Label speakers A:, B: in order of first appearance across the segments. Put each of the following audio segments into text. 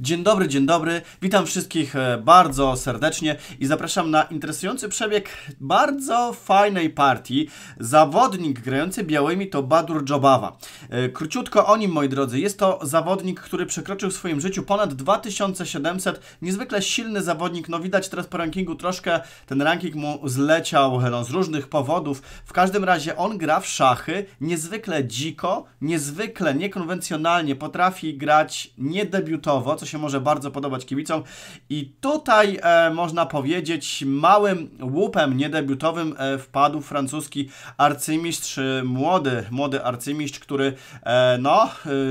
A: Dzień dobry, dzień dobry. Witam wszystkich e, bardzo serdecznie i zapraszam na interesujący przebieg bardzo fajnej partii. Zawodnik grający białymi to Badur Dżobawa. E, króciutko o nim, moi drodzy. Jest to zawodnik, który przekroczył w swoim życiu ponad 2700. Niezwykle silny zawodnik. No widać teraz po rankingu troszkę ten ranking mu zleciał e, no, z różnych powodów. W każdym razie on gra w szachy niezwykle dziko, niezwykle niekonwencjonalnie. Potrafi grać niedebiutowo, co się może bardzo podobać kibicom. I tutaj e, można powiedzieć, małym łupem niedebiutowym e, wpadł francuski arcymistrz, e, młody, młody arcymistrz, który e, no, e,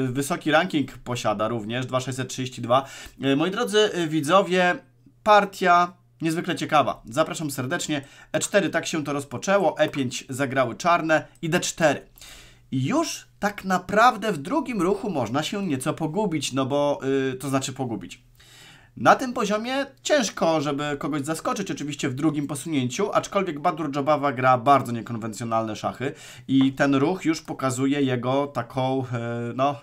A: wysoki ranking posiada również, 2632. E, moi drodzy widzowie, partia Niezwykle ciekawa. Zapraszam serdecznie. E4 tak się to rozpoczęło, E5 zagrały czarne i D4 już tak naprawdę w drugim ruchu można się nieco pogubić, no bo yy, to znaczy pogubić. Na tym poziomie ciężko, żeby kogoś zaskoczyć oczywiście w drugim posunięciu, aczkolwiek Badur Dżobawa gra bardzo niekonwencjonalne szachy i ten ruch już pokazuje jego taką, yy, no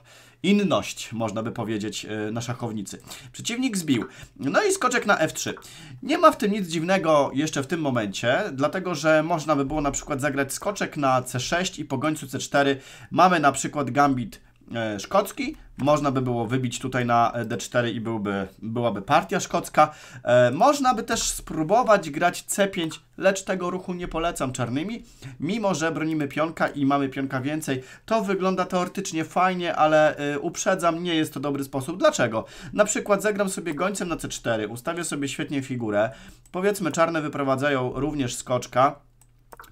A: inność, można by powiedzieć, e, na szachownicy. Przeciwnik zbił. No i skoczek na f3. Nie ma w tym nic dziwnego jeszcze w tym momencie, dlatego że można by było na przykład zagrać skoczek na c6 i po gońcu c4 mamy na przykład gambit E, szkocki. Można by było wybić tutaj na e, d4 i byłby, byłaby partia szkocka. E, można by też spróbować grać c5, lecz tego ruchu nie polecam czarnymi. Mimo, że bronimy pionka i mamy pionka więcej, to wygląda teoretycznie fajnie, ale uprzedzam, nie jest to dobry sposób. Dlaczego? Na przykład zagram sobie gońcem na c4, ustawię sobie świetnie figurę. Powiedzmy, czarne wyprowadzają również skoczka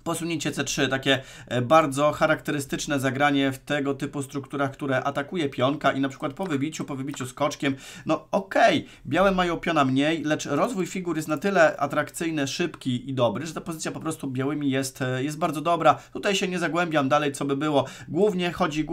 A: Posunięcie C3, takie e, bardzo charakterystyczne zagranie w tego typu strukturach, które atakuje pionka i na przykład po wybiciu, po wybiciu skoczkiem, no okej, okay, białe mają piona mniej, lecz rozwój figur jest na tyle atrakcyjny, szybki i dobry, że ta pozycja po prostu białymi jest, e, jest bardzo dobra. Tutaj się nie zagłębiam dalej, co by było. Głównie chodzi,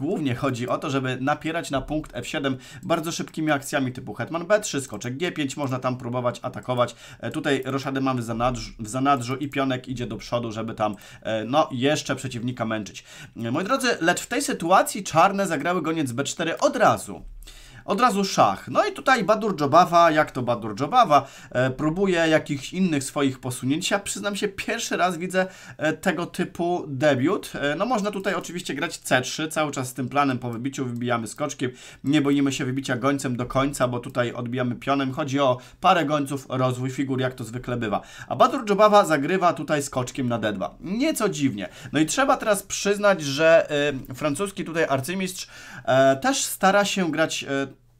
A: głównie chodzi o to, żeby napierać na punkt F7 bardzo szybkimi akcjami typu hetman B3, skoczek G5, można tam próbować atakować. E, tutaj roszady mamy w zanadrzu, w zanadrzu i pionek idzie do przodu przodu, żeby tam, e, no, jeszcze przeciwnika męczyć. Moi drodzy, lecz w tej sytuacji czarne zagrały goniec B4 od razu. Od razu szach. No i tutaj Badur Dżobawa, jak to Badur Dżobawa, e, próbuje jakichś innych swoich posunięć. Ja przyznam się, pierwszy raz widzę e, tego typu debiut. E, no można tutaj oczywiście grać C3, cały czas z tym planem po wybiciu wybijamy skoczkiem. Nie boimy się wybicia gońcem do końca, bo tutaj odbijamy pionem. Chodzi o parę gońców, rozwój figur, jak to zwykle bywa. A Badur Dżobawa zagrywa tutaj skoczkiem na D2. Nieco dziwnie. No i trzeba teraz przyznać, że francuski tutaj arcymistrz też stara się grać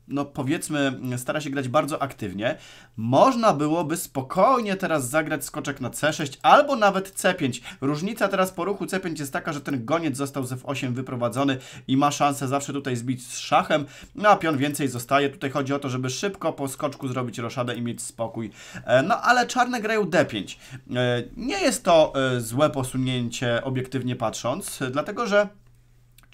A: no powiedzmy, stara się grać bardzo aktywnie, można byłoby spokojnie teraz zagrać skoczek na C6 albo nawet C5. Różnica teraz po ruchu C5 jest taka, że ten goniec został z F8 wyprowadzony i ma szansę zawsze tutaj zbić z szachem, no a pion więcej zostaje. Tutaj chodzi o to, żeby szybko po skoczku zrobić roszadę i mieć spokój. E, no ale czarne grają D5. E, nie jest to e, złe posunięcie obiektywnie patrząc, dlatego że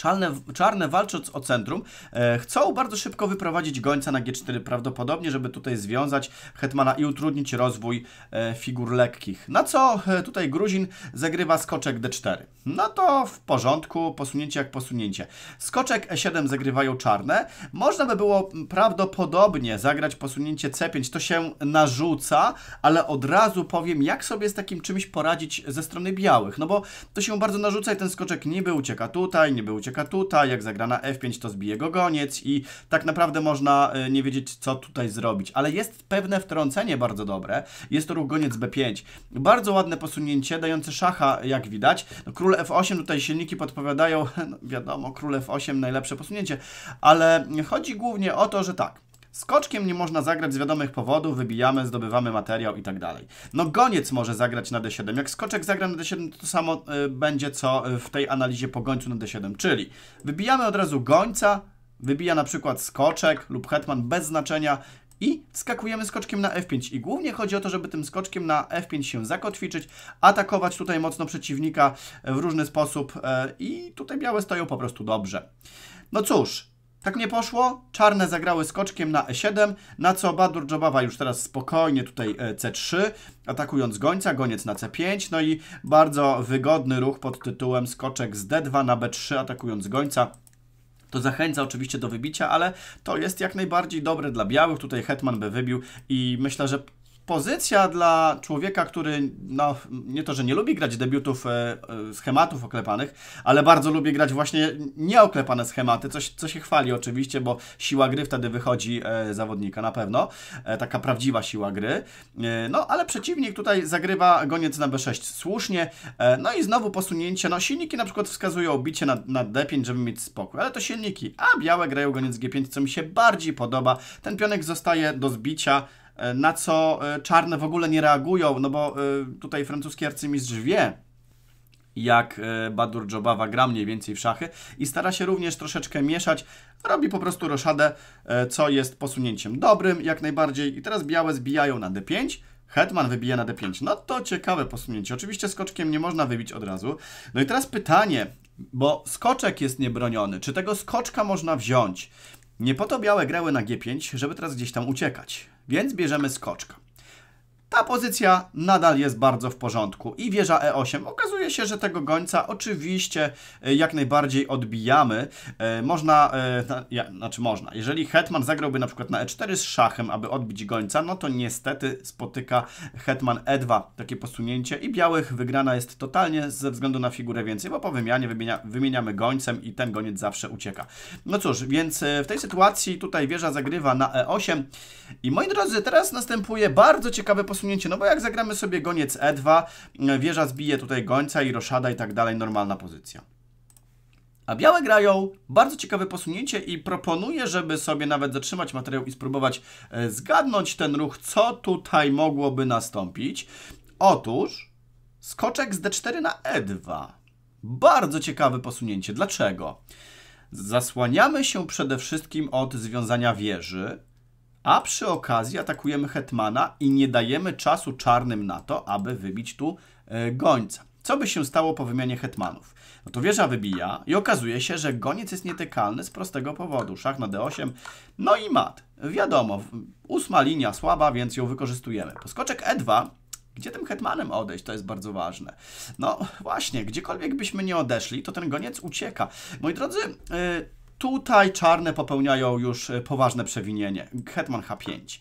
A: Czarne, czarne walcząc o centrum, e, chcą bardzo szybko wyprowadzić gońca na G4, prawdopodobnie, żeby tutaj związać Hetmana i utrudnić rozwój e, figur lekkich. Na co e, tutaj Gruzin zagrywa skoczek D4. No to w porządku, posunięcie jak posunięcie. Skoczek E7 zagrywają czarne. Można by było prawdopodobnie zagrać posunięcie C5, to się narzuca, ale od razu powiem, jak sobie z takim czymś poradzić ze strony białych, no bo to się bardzo narzuca i ten skoczek niby ucieka tutaj, niby ucieka ucieka tutaj, jak zagra na f5 to zbije go goniec i tak naprawdę można e, nie wiedzieć co tutaj zrobić, ale jest pewne wtrącenie bardzo dobre, jest to ruch goniec b5, bardzo ładne posunięcie dające szacha jak widać, no, król f8 tutaj silniki podpowiadają, no wiadomo król f8 najlepsze posunięcie, ale chodzi głównie o to, że tak, Skoczkiem nie można zagrać z wiadomych powodów, wybijamy, zdobywamy materiał i tak dalej. No goniec może zagrać na d7. Jak skoczek zagra na d7, to, to samo y, będzie co y, w tej analizie po gońcu na d7, czyli wybijamy od razu gońca, wybija na przykład skoczek lub hetman bez znaczenia i skakujemy skoczkiem na F5. I głównie chodzi o to, żeby tym skoczkiem na F5 się zakotwiczyć, atakować tutaj mocno przeciwnika e, w różny sposób e, i tutaj białe stoją po prostu dobrze. No cóż, tak nie poszło, czarne zagrały skoczkiem na E7, na co Badur Dżobawa już teraz spokojnie tutaj e, C3, atakując gońca, goniec na C5, no i bardzo wygodny ruch pod tytułem skoczek z D2 na B3, atakując gońca, to zachęca oczywiście do wybicia, ale to jest jak najbardziej dobre dla białych. Tutaj Hetman by wybił i myślę, że pozycja dla człowieka, który no, nie to, że nie lubi grać debiutów e, e, schematów oklepanych, ale bardzo lubi grać właśnie nieoklepane schematy, coś, co się chwali oczywiście, bo siła gry wtedy wychodzi e, zawodnika na pewno, taka prawdziwa siła gry. no, ale przeciwnik tutaj zagrywa goniec na B6 słusznie, no i znowu posunięcie, no silniki na przykład wskazują bicie na, na D5, żeby mieć spokój, ale to silniki, a białe grają goniec G5, co mi się bardziej podoba. Ten pionek zostaje do zbicia E, na co e, czarne w ogóle nie reagują, no bo e, tutaj francuski arcymistrz wie, jak Badur Dżobawa gra mniej więcej w szachy i stara się również troszeczkę mieszać. Robi po prostu roszadę, co jest posunięciem dobrym jak najbardziej. I teraz białe zbijają na d5, Hetman wybija na d5. No to ciekawe posunięcie. Oczywiście skoczkiem nie można wybić od razu. No i teraz pytanie, bo skoczek jest niebroniony. Czy tego skoczka można wziąć? Nie po to białe grały na g5, żeby teraz gdzieś tam uciekać. Więc bierzemy skoczka ta pozycja nadal jest bardzo w porządku. I wieża E8. Okazuje się, że tego gońca oczywiście e, jak najbardziej odbijamy. E, można, e, ja, znaczy można, jeżeli hetman zagrałby na przykład na E4 z szachem, aby odbić gońca, no to niestety spotyka hetman E2 takie posunięcie i białych wygrana jest totalnie ze względu na figurę więcej, bo po wymianie wymienia, wymieniamy gońcem i ten goniec zawsze ucieka. No cóż, więc w tej sytuacji tutaj wieża zagrywa na E8 i moi drodzy, teraz następuje bardzo ciekawe posunięcie posunięcie, no bo jak zagramy sobie goniec E2, e, wieża zbije tutaj gońca i roszada i tak dalej, normalna pozycja. A białe grają bardzo ciekawe posunięcie i proponuję, żeby sobie nawet zatrzymać materiał i spróbować e, zgadnąć ten ruch, co tutaj mogłoby nastąpić. Otóż skoczek z D4 na E2. Bardzo ciekawe posunięcie. Dlaczego? Zasłaniamy się przede wszystkim od związania wieży, a przy okazji atakujemy Hetmana i nie dajemy czasu czarnym na to, aby wybić tu e, gońca. Co by się stało po wymianie hetmanów? No to wieża wybija i okazuje się, że goniec jest nietykalny z prostego powodu. Szach na d8, no i mat. Wiadomo, ósma linia słaba, więc ją wykorzystujemy. Poskoczek e2, gdzie tym hetmanem odejść, to jest bardzo ważne. No właśnie, gdziekolwiek byśmy nie odeszli, to ten goniec ucieka. Moi drodzy... Yy, Tutaj czarne popełniają już e, poważne przewinienie. Hetman H5.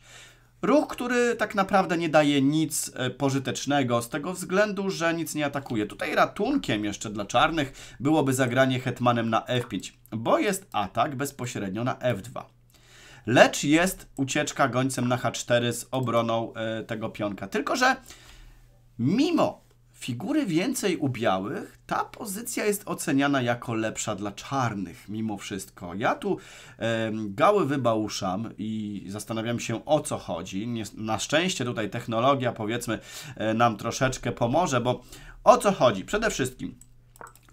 A: Ruch, który tak naprawdę nie daje nic e, pożytecznego z tego względu, że nic nie atakuje. Tutaj ratunkiem jeszcze dla czarnych byłoby zagranie hetmanem na f5, bo jest atak bezpośrednio na f2. Lecz jest ucieczka gońcem na h4 z obroną e, tego pionka. Tylko, że mimo figury więcej u białych, ta pozycja jest oceniana jako lepsza dla czarnych mimo wszystko. Ja tu e, gały wybałuszam i zastanawiam się o co chodzi. Nie, na szczęście tutaj technologia powiedzmy e, nam troszeczkę pomoże, bo o co chodzi? Przede wszystkim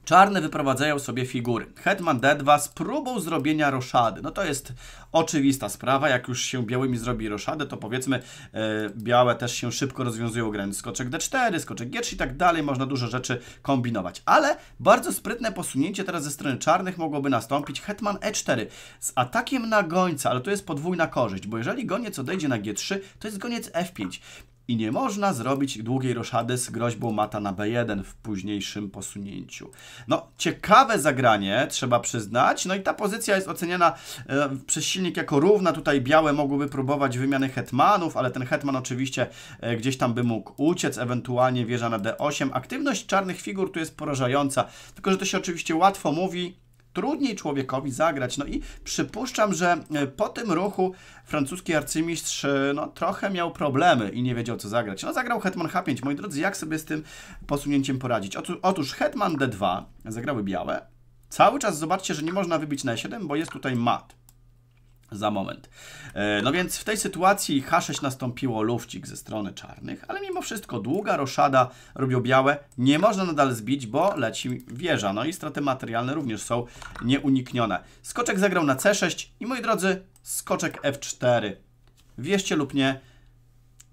A: Czarne wyprowadzają sobie figury. Hetman D2 z próbą zrobienia roszady. No to jest oczywista sprawa. Jak już się białymi zrobi roszadę, to powiedzmy e, białe też się szybko rozwiązują granic. Skoczek D4, skoczek G3 i tak dalej. Można dużo rzeczy kombinować. Ale bardzo sprytne posunięcie teraz ze strony czarnych mogłoby nastąpić. Hetman E4 z atakiem na gońca, ale to jest podwójna korzyść, bo jeżeli goniec odejdzie na G3, to jest goniec F5 i nie można zrobić długiej roszady z groźbą mata na b1 w późniejszym posunięciu. No, ciekawe zagranie, trzeba przyznać. No i ta pozycja jest oceniana e, przez silnik jako równa. Tutaj białe mogłyby próbować wymiany hetmanów, ale ten hetman oczywiście e, gdzieś tam by mógł uciec, ewentualnie wieża na d8. Aktywność czarnych figur tu jest porażająca, tylko że to się oczywiście łatwo mówi, trudniej człowiekowi zagrać. No i przypuszczam, że e, po tym ruchu francuski arcymistrz e, no, trochę miał problemy i nie wiedział co zagrać. No zagrał hetman h5. Moi drodzy, jak sobie z tym posunięciem poradzić? Otóż hetman d2 zagrały białe. Cały czas zobaczcie, że nie można wybić na 7, bo jest tutaj mat za moment. E, no więc w tej sytuacji H6 nastąpiło lufcik ze strony czarnych, ale mimo wszystko długa roszada robią białe. Nie można nadal zbić, bo leci wieża. No i straty materialne również są nieuniknione. Skoczek zagrał na C6 i moi drodzy, skoczek F4. Wierzcie lub nie,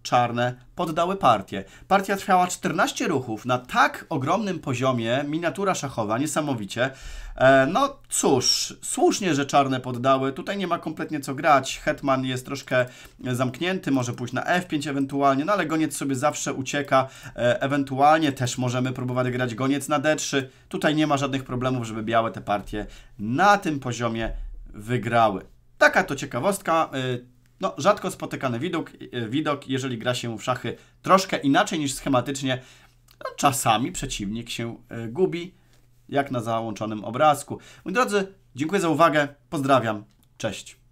A: czarne poddały partię. Partia trwała 14 ruchów na tak ogromnym poziomie, miniatura szachowa, niesamowicie. E, no cóż, słusznie, że czarne poddały, tutaj nie ma kompletnie co grać, Hetman jest troszkę zamknięty, może pójść na F5 ewentualnie, no ale goniec sobie zawsze ucieka, e, ewentualnie też możemy próbować grać goniec na D3, tutaj nie ma żadnych problemów, żeby białe te partie na tym poziomie wygrały. Taka to ciekawostka. E, no, rzadko spotykany widok, e, widok, jeżeli gra się w szachy troszkę inaczej niż schematycznie. No, czasami przeciwnik się e, gubi, jak na załączonym obrazku. Moi drodzy, dziękuję za uwagę, pozdrawiam, cześć.